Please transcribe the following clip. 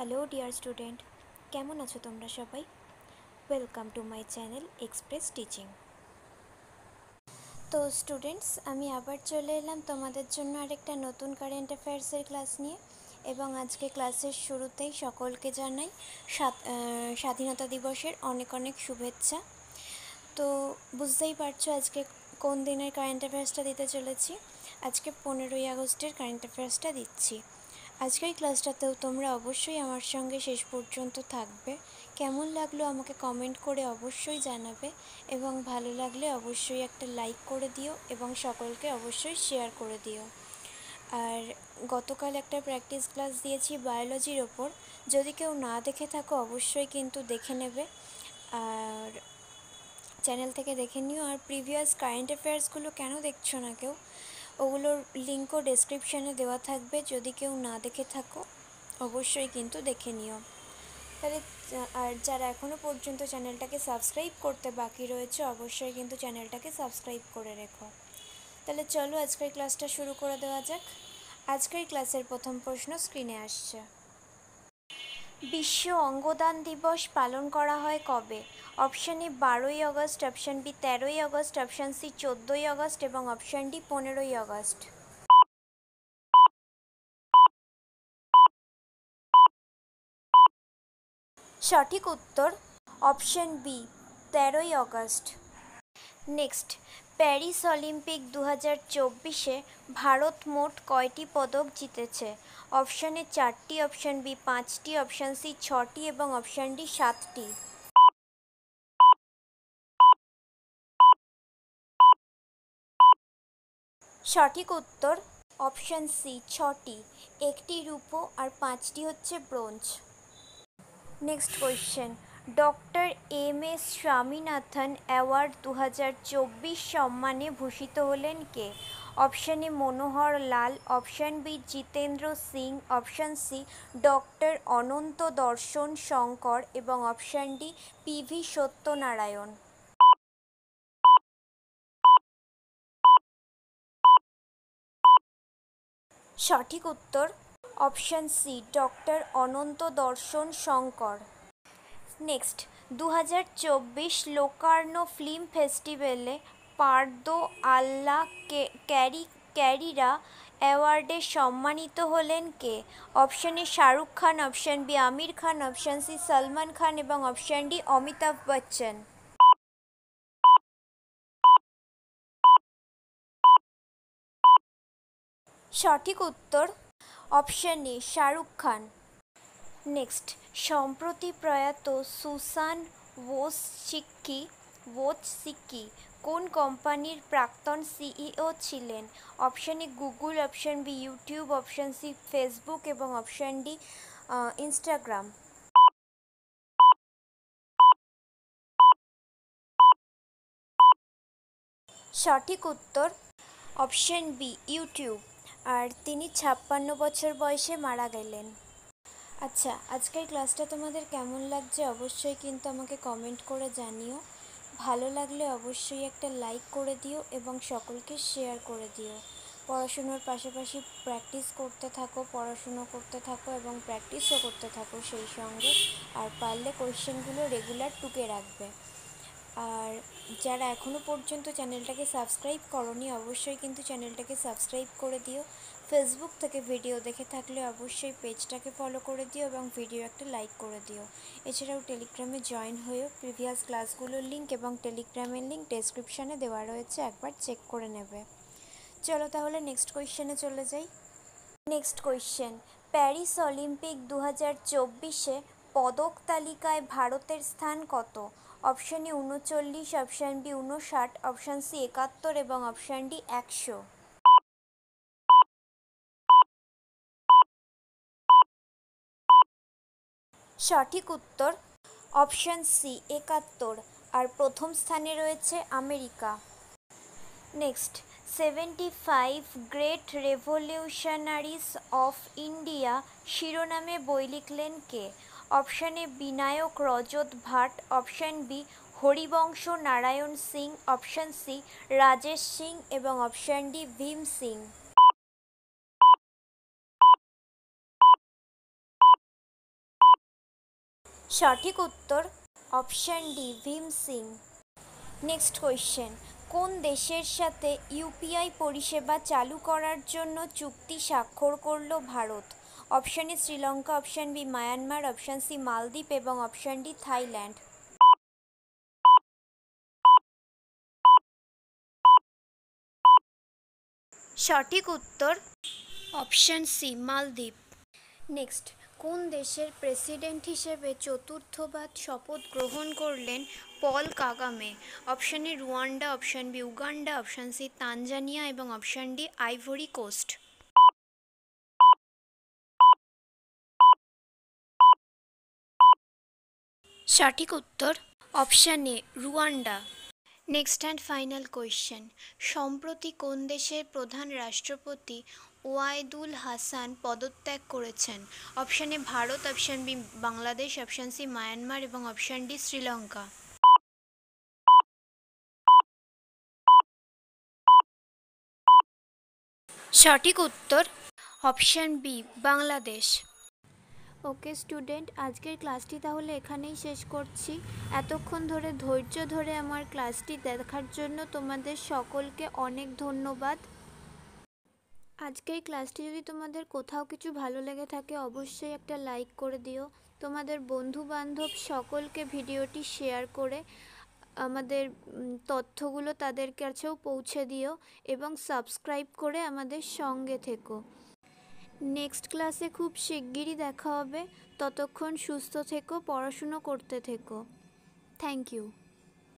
hello dear student কেমন আছো তোমরা সবাই welcome to my channel Express Teaching তো স্টুডেন্টস আমি আবার চলে এলাম তোমাদের জন্য আরেকটা নতুন কারেন্ট অ্যাফেয়ার্সের ক্লাস নিয়ে এবং আজকে ক্লাসের শুরুতেই সকলকে জানাই স্বাধীনতা দিবসের অনেক অনেক শুভেচ্ছা তো বুঝতেই পারছো আজকে কোন দিনের কারেন্ট অ্যাফেয়ার্সটা দিতে চলেছি আজকে পনেরোই আগস্টের কারেন্ট অ্যাফেয়ার্সটা দিচ্ছি আজকের ক্লাসটাতেও তোমরা অবশ্যই আমার সঙ্গে শেষ পর্যন্ত থাকবে কেমন লাগলো আমাকে কমেন্ট করে অবশ্যই জানাবে এবং ভালো লাগলে অবশ্যই একটা লাইক করে দিও এবং সকলকে অবশ্যই শেয়ার করে দিও আর গতকাল একটা প্র্যাকটিস ক্লাস দিয়েছি বায়োলজির ওপর যদি কেউ না দেখে থাকো অবশ্যই কিন্তু দেখে নেবে আর চ্যানেল থেকে দেখে নিও আর প্রিভিয়াস কারেন্ট অ্যাফেয়ার্সগুলো কেন দেখছো না কেউ ওগুলোর লিঙ্কও ডেসক্রিপশানে দেওয়া থাকবে যদি কেউ না দেখে থাকো অবশ্যই কিন্তু দেখে নিও তাহলে আর যারা এখনও পর্যন্ত চ্যানেলটাকে সাবস্ক্রাইব করতে বাকি রয়েছে অবশ্যই কিন্তু চ্যানেলটাকে সাবস্ক্রাইব করে রেখো তাহলে চলো আজকের ক্লাসটা শুরু করে দেওয়া যাক আজকের ক্লাসের প্রথম প্রশ্ন স্ক্রিনে আসছে বিশ্ব অঙ্গদান দিবস পালন করা হয় কবে অপশান এ বারোই অগস্ট অপশান বি তেরোই অগস্ট অপশান সি চোদ্দই অগস্ট এবং অপশান ডি পনেরোই অগস্ট সঠিক উত্তর অপশান বি তেরোই অগস্ট নেক্সট প্যারিস অলিম্পিক দু হাজার চব্বিশে ভারত মোট কয়টি পদক জিতেছে অপশানে চারটি অপশান বি পাঁচটি অপশান সি ছটি এবং অপশান ডি সাতটি সঠিক উত্তর অপশান সি ছটি একটি রূপো আর পাঁচটি হচ্ছে bronze next question doctor M S Swaminathan award দু সম্মানে ভূষিত হলেন কে option A Manohar Lal option B Jitendra Singh option C doctor Anant Darshan Shankar এবং option D P V Satyanarayana সঠিক উত্তর option C doctor Anant Darshan Shankar next দু হাজার চব্বিশ লোকার্নো ফিল্ম ফেস্টিভ্যালে পার্দো আল্লা ক্যারি ক্যারিরা অ্যাওয়ার্ডে সম্মানিত হলেন কে option A Shahrukh Khan option B Aamir Khan option C Salman Khan এবং অপশান ডি অমিতাভ বচ্চন সঠিক উত্তর option A Shahrukh Khan next সম্প্রতি প্রয়াত সুসান ওচ সিক্কি কোন কোম্পানির প্রাক্তন সিইও e ছিলেন option A Google option B YouTube option C Facebook এবং অপশান ডি ইনস্টাগ্রাম সঠিক উত্তর অপশান বি ইউটিউব আর তিনি ছাপ্পান্ন বছর বয়সে মারা গেলেন আচ্ছা আজকের ক্লাসটা তোমাদের কেমন লাগছে অবশ্যই কিন্তু আমাকে কমেন্ট করে জানিও ভালো লাগলে অবশ্যই একটা লাইক করে দিও এবং সকলকে শেয়ার করে দিও পড়াশুনোর পাশাপাশি প্র্যাকটিস করতে থাকো পড়াশুনো করতে থাকো এবং প্র্যাকটিসও করতে থাকো সেই সঙ্গে আর পারলে কোয়েশ্চেনগুলো রেগুলার টুকে রাখবে আর যারা এখনও পর্যন্ত চ্যানেলটাকে সাবস্ক্রাইব করনি অবশ্যই কিন্তু চ্যানেলটাকে সাবস্ক্রাইব করে দিও ফেসবুক থেকে ভিডিও দেখে থাকলে অবশ্যই পেজটাকে ফলো করে দিও এবং ভিডিও একটা লাইক করে দিও এছাড়াও টেলিগ্রামে জয়েন হয়েও প্রিভিয়াস ক্লাসগুলোর লিঙ্ক এবং টেলিগ্রামের লিঙ্ক ডেসক্রিপশানে দেওয়া রয়েছে একবার চেক করে নেবে চলো তাহলে নেক্সট কোয়েশ্চেনে চলে যাই নেক্সট কোয়েশ্চেন প্যারিস অলিম্পিক দু হাজার চব্বিশে পদক তালিকায় ভারতের স্থান কত অপশান এ উনচল্লিশ অপশান বি উনষাট অপশান সি একাত্তর এবং অপশান ডি একশো সঠিক উত্তর অপশান সি একাত্তর আর প্রথম স্থানে রয়েছে America next seventy five great revolutionaries of India শিরোনামে বই লিখলেন কে option A Vinayak Rajat Bhatt option B Harivansh Narayan Singh option C Rajesh Singh এবং অপশান ডি ভীম সিং সঠিক উত্তর option D Bhim Singh next question কোন দেশের সাথে ইউপিআই পরিষেবা চালু করার জন্য চুক্তি স্বাক্ষর করল Bharat option A Sri Lanka option B Myanmar option C মালদ্বীপ এবং অপশান ডি থাইল্যান্ড সঠিক উত্তর অপশান সি মালদ্বীপ নেক্সট কোন দেশের প্রেসিডেন্ট হিসেবে চতুর্থবার শপথ গ্রহণ করলেন Paul Kagame option A Rwanda option B Uganda option C Tanzania এবং অপশান ডি আইভরি কোস্ট সঠিক উত্তর option A Rwanda next and final question সম্প্রতি কোন দেশের প্রধান রাষ্ট্রপতি ওয়াইদুল হাসান পদত্যাগ করেছেন option A Bharat option B Bangladesh option C Myanmar এবং অপশান ডি শ্রীলঙ্কা সঠিক উত্তর option B Bangladesh okay student আজকের ক্লাসটি তাহলে এখানেই শেষ করছি এতক্ষণ ধরে ধৈর্য ধরে আমার ক্লাসটি দেখার জন্য তোমাদের সকলকে অনেক ধন্যবাদ আজকের ক্লাসটি যদি তোমাদের কোথাও কিছু ভালো লেগে থাকে অবশ্যই একটা লাইক করে দিও তোমাদের বন্ধু বান্ধব সকলকে ভিডিওটি শেয়ার করে আমাদের তথ্যগুলো তাদের কাছেও পৌঁছে দিও এবং সাবস্ক্রাইব করে আমাদের সঙ্গে থেকো নেক্সট ক্লাসে খুব শিগগিরই দেখা হবে ততক্ষণ সুস্থ থেকো পড়াশুনো করতে থেকো থ্যাংক ইউ